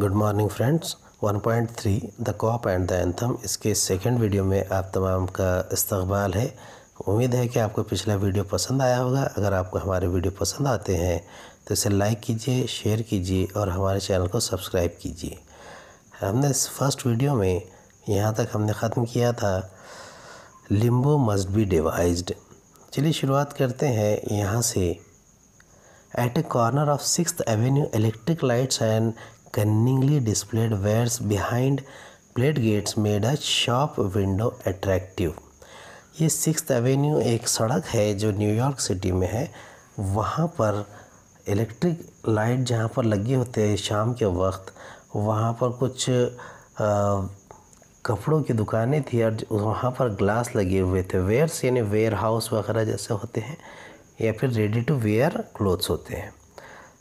Good morning friends channel. Point three 1.3 the cop and the anthem इसके second video में आप तमाम का इस्तबाल है उम्मीद है कि आपको पिछला वीडियो पसंद आया होगा अगर आपको हमारे वीडियो पसंद आते हैं तो इसे लाइक कीजिए शेयर कीजिए और हमारे चैनल को सब्सक्राइब कीजिए हमने इस फर्स्ट वीडियो में यहाँ तक हमने ख़त्म किया था लिम्बो मस्ट बी डिवाइज चलिए शुरुआत करते हैं यहाँ से at a corner of 6th Avenue electric lights and cunningly displayed wares behind plate gates made a shop window attractive ये सिक्स एवेन्यू एक सड़क है जो न्यूयॉर्क सिटी में है वहाँ पर इलेक्ट्रिक लाइट जहाँ पर लगे होते हैं शाम के वक्त वहाँ पर कुछ आ, कपड़ों की दुकानें थी और वहाँ पर ग्लास लगे हुए थे वेयर्स यानी वेयर हाउस वगैरह जैसे होते हैं या फिर रेडी टू वेयर क्लोथ्स होते हैं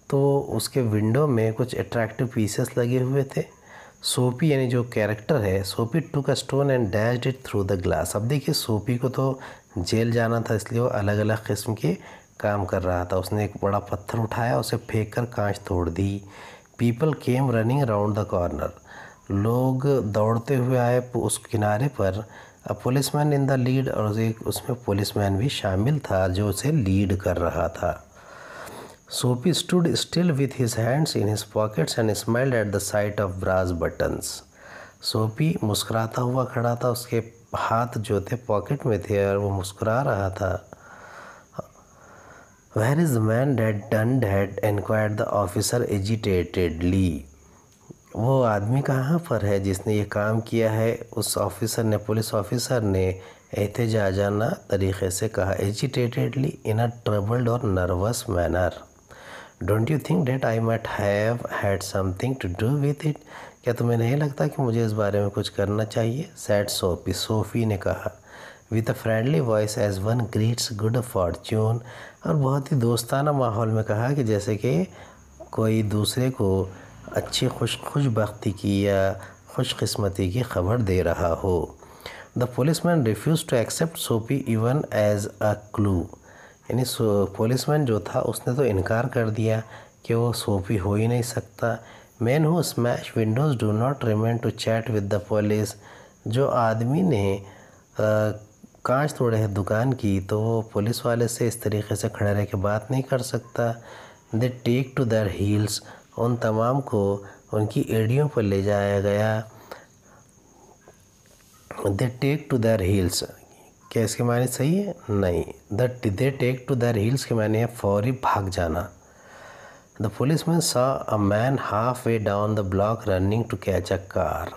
तो उसके विंडो में कुछ अट्रैक्टिव पीसेस लगे हुए थे सोपी यानी जो कैरेक्टर है Soapy took a stone and dashed it through the glass अब देखिए सोपी को तो जेल जाना था इसलिए वो अलग अलग किस्म के काम कर रहा था उसने एक बड़ा पत्थर उठाया उसे फेंक कर कांच तोड़ दी people came running round the corner लोग दौड़ते हुए आए उस किनारे पर a man in the lead और उसमें पुलिस मैन भी शामिल था जो उसे लीड कर रहा था Soapy stood still with his hands in his pockets and smiled at the sight of brass buttons Soapy मुस्कुराता हुआ खड़ा था उसके हाथ जो थे पॉकेट में थे और वो मुस्कुरा रहा था where is the man that done that enquire the officer agitatedly वो आदमी कहाँ पर है जिसने ये काम किया है उस ऑफिसर ने पुलिस ऑफिसर ने एहतजाजाना तरीके से कहा एजिटेटेडली इन अ ट्रबल्ड और nervous manner don't you think that I might have had something to do with it क्या तुम्हें नहीं लगता कि मुझे इस बारे में कुछ करना चाहिए सैड सोफी सोफ़ी ने कहा with a friendly voice as one greets good fortune और बहुत ही दोस्ताना माहौल में कहा कि जैसे कि कोई दूसरे को अच्छी खुश खुशबी की या खुशकस्मती की खबर दे रहा हो the policeman refuse to accept Soapy even as a clue यानी पुलिस मैन जो था उसने तो इनकार कर दिया कि वो सोपी हो ही नहीं सकता man who smash windows do not remain to chat with the police जो आदमी ने कांच तोड़े हैं दुकान की तो वो पुलिस वाले से इस तरीके से खड़े रह के बात नहीं कर सकता they take to their heels उन तमाम को उनकी एड़ियों पर ले जाया गया they take to their heels क्या इसके मायने सही है नहीं the they take to their heels के मायने है फौरी भाग जाना the policeman saw a man halfway down the block running to catch a car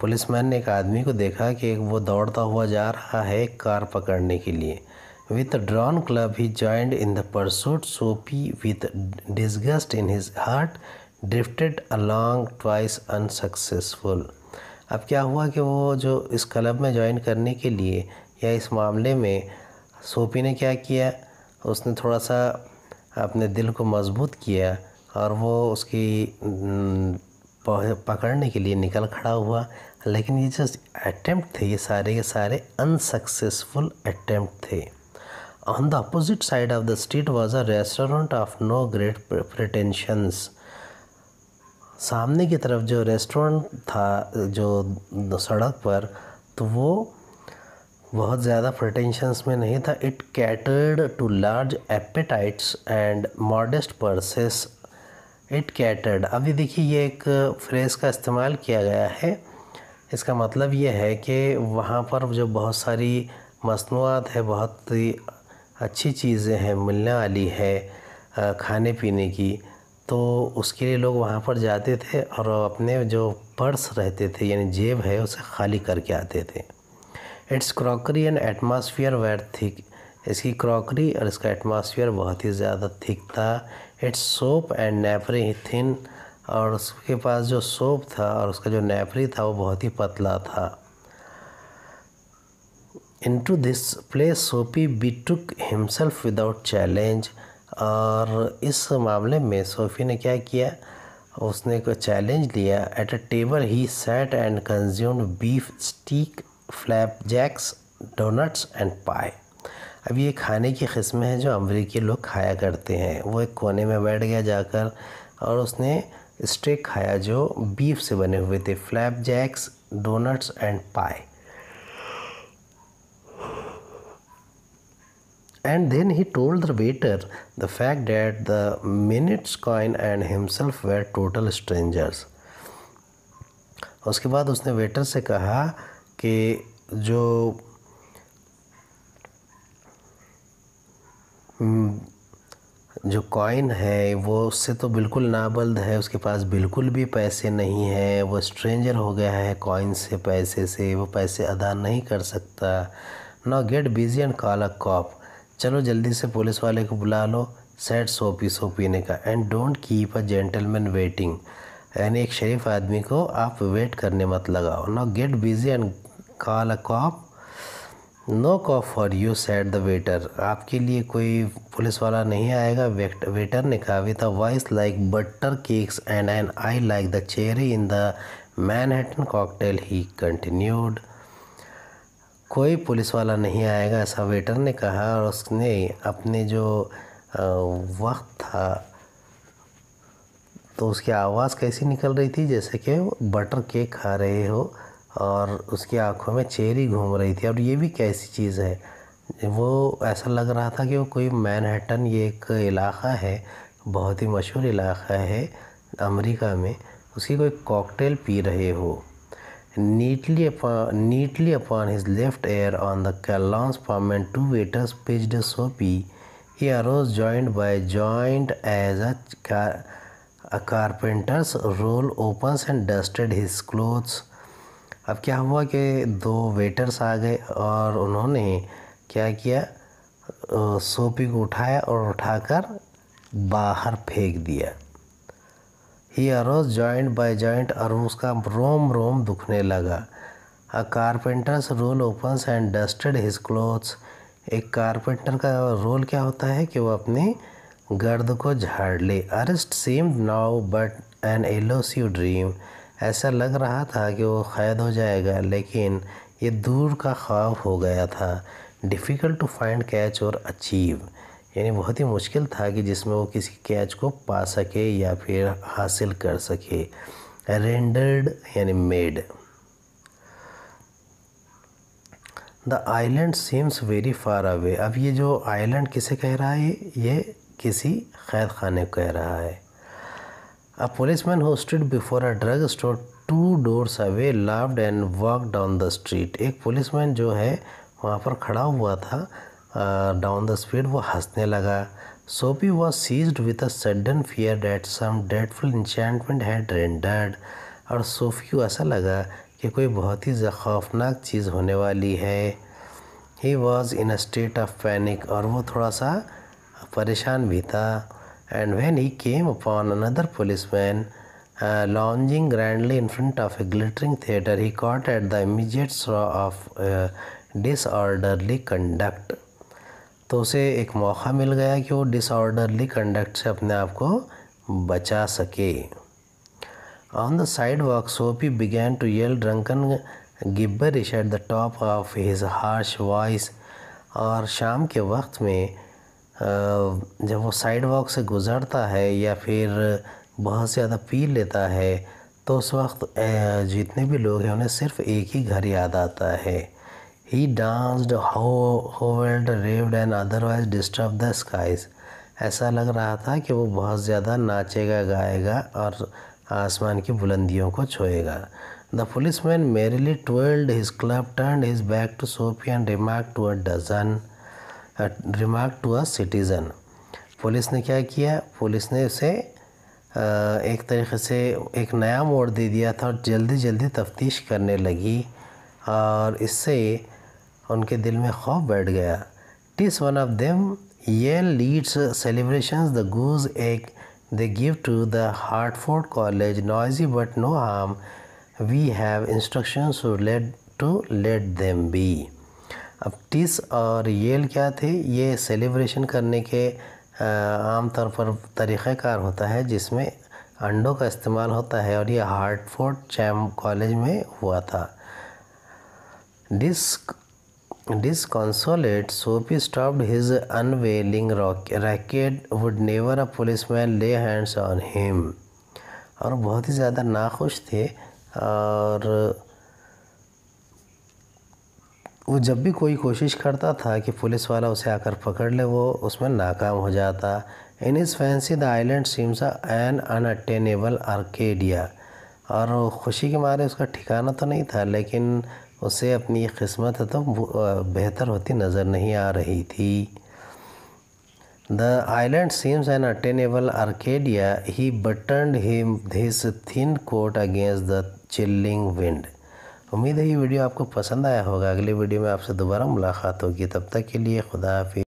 policeman ने एक आदमी को देखा कि वो दौड़ता हुआ जा रहा है कार पकड़ने के लिए drawn club he joined in the pursuit soapy with disgust in his heart drifted along twice unsuccessful अब क्या हुआ कि वो जो इस क्लब में ज्वाइन करने के लिए या इस मामले में सोपी ने क्या किया उसने थोड़ा सा अपने दिल को मजबूत किया और वो उसकी पकड़ने के लिए निकल खड़ा हुआ लेकिन ये जो अटैम्प्ट थे ये सारे के सारे अनसक्सेसफुल अटैम्प्ट थे On the opposite side of the street was a restaurant of no great pretensions. सामने की तरफ जो रेस्टोरेंट था जो सड़क पर तो वो बहुत ज़्यादा प्रटेंशंस में नहीं था it catered to large appetites and modest purses it catered अभी देखिए ये एक फ्रेज़ का इस्तेमाल किया गया है इसका मतलब ये है कि वहाँ पर जो बहुत सारी मसनूआत है बहुत ही अच्छी चीज़ें हैं मिलने वाली है खाने पीने की तो उसके लिए लोग वहाँ पर जाते थे और अपने जो पर्स रहते थे यानी जेब है उसे खाली करके आते थे its crockery and atmosphere were thick इसकी क्रॉकरी और इसका एटमॉस्फेयर बहुत ही ज़्यादा थिक था its soup and napery thin और उसके पास जो सोप था और उसका जो नेफरी था वो बहुत ही पतला था Into this place he betook himself without challenge और इस मामले में सोफ़ी ने क्या किया उसने को चैलेंज लिया at a table he sat and consumed beef steak flapjacks doughnuts and pie अब ये खाने की किस्में हैं जो अमरीकी लोग खाया करते हैं वो एक कोने में बैठ गया जाकर और उसने स्टेक खाया जो बीफ से बने हुए थे flapjacks doughnuts and pie And then he told the waiter the fact that the minutes coin and himself were total strangers. उसके बाद उसने वेटर से कहा कि जो हम्म, जो कॉइन है वो उससे तो बिल्कुल नाबल्द है उसके पास बिल्कुल भी पैसे नहीं है वो स्ट्रेंजर हो गया है कॉइन से पैसे से वो पैसे अदा नहीं कर सकता now get busy and call a cop चलो जल्दी से पुलिस वाले को बुला लो सेट सोपी सो पीने का and don't keep a gentleman waiting यानी एक शरीफ आदमी को आप वेट करने मत लगाओ no get busy and call a cop no cop for you said the waiter आपके लिए कोई पुलिस वाला नहीं आएगा वेट, वेटर ने कहा with a voice like butter cakes and and I like the cherry in the Manhattan cocktail he continued कोई police वाला नहीं आएगा ऐसा वेटर ने कहा और उसने अपने जो वक्त था तो उसकी आवाज़ कैसी निकल रही थी जैसे कि बटर केक खा रहे हो और उसकी आंखों में चेरी घूम रही थी और ये भी कैसी चीज़ है वो ऐसा लग रहा था कि वो कोई मैनहट्टन ये एक इलाका है बहुत ही मशहूर इलाका है अमेरिका में उसकी कोई कॉकटेल पी रहे हो neatly upon, neatly upon his left ear on the Kalans formed two waiters pitched a soapy. He arose joined by joint as a, car, a carpenter's roll opens and dusted his clothes. अब क्या हुआ कि दो waiters आ गए और उन्होंने क्या किया सोपी को उठाया और उठाकर बाहर फेंक दिया he arose joint by joint और का रोम रोम दुखने लगा a carpenter's rule open and dusted his clothes एक कारपेंटर का रोल क्या होता है कि वो अपने गर्द को झाड़ ले arrest seem now but an see dream ऐसा लग रहा था कि वो कैद हो जाएगा लेकिन ये दूर का ख्वाब हो गया था डिफ़िकल्ट टू फाइंड कैच और अचीव यानी बहुत ही मुश्किल था कि जिसमें वो किसी कैच को पा सके या फिर हासिल कर सके रेंडर्ड यानी made the island seems very far away अब ये जो आइलैंड किसे कह रहा है ये किसी कैद खाने को कह रहा है a policeman hosted before a drug store two doors away laughed and walk down the street एक पुलिस मैन जो है वहाँ पर खड़ा हुआ था डाउन द स्पीड वो हंसने लगा Soapy was seized with a sudden fear that some dreadful enchantment had rendered और सोफी को ऐसा लगा कि कोई बहुत ही खौफनाक चीज़ होने वाली है he was in a state of panic और वो थोड़ा सा परेशान भी था and when he came upon another policeman lounging grandly in front of a glittering theatre he caught at the immediate of disorderly conduct तो उसे एक मौका मिल गया कि वो डिसऑर्डरली कंडक्ट से अपने आप को बचा सके on the sidewalk Soapy began to yell drunken ish at the top of his harsh voice और शाम के वक्त में जब वो साइड वॉक से गुज़रता है या फिर बहुत ज़्यादा पी लेता है तो उस वक्त जितने भी लोग हैं उन्हें सिर्फ़ एक ही घर याद आता है He danced, howled, raved and otherwise disturbed the skies. ऐसा लग रहा था कि वो बहुत ज़्यादा नाचेगा गाएगा और आसमान की बुलंदियों को छोएगा the policeman merrily twirled his club turn his back to Soapy and remark to a dozen remark to a citizen पुलिस ने क्या किया पुलिस ने उसे uh, एक तरीके से एक नया मोड़ दे दिया था और जल्दी जल्दी तफ्तीश करने लगी और इससे उनके दिल में खौफ बैठ गया टिस वन ऑफ देम ये लीड्स सेलिब्रेशन द गोज एक they give to the Hartford college noisy but no harm we have instruction to let them be अब टिस और येल क्या थे ये सेलिब्रेशन करने के आम तौर पर तरीक़ार होता है जिसमें अंडों का इस्तेमाल होता है और ये हार्टफोर्ड चैम कॉलेज में हुआ था disc Disconsolate, Soapy stopped his unveiling racket. Would never a policeman lay hands on him. और बहुत ही ज़्यादा नाखुश थे और वो जब भी कोई कोशिश करता था कि पुलिस वाला उसे आकर पकड़ ले वो उसमें नाकाम हो जाता in his fancy the island seems an unattainable Arcadia और खुशी के मारे उसका ठिकाना तो नहीं था लेकिन उसे अपनी ये किस्मत तो बेहतर होती नज़र नहीं आ रही थी the island seems an attainable Arcadia he button him this thin coat against the chilling wind उम्मीद है ये वीडियो आपको पसंद आया होगा अगले वीडियो में आपसे दोबारा मुलाकात होगी तब तक के लिए खुदा हाफि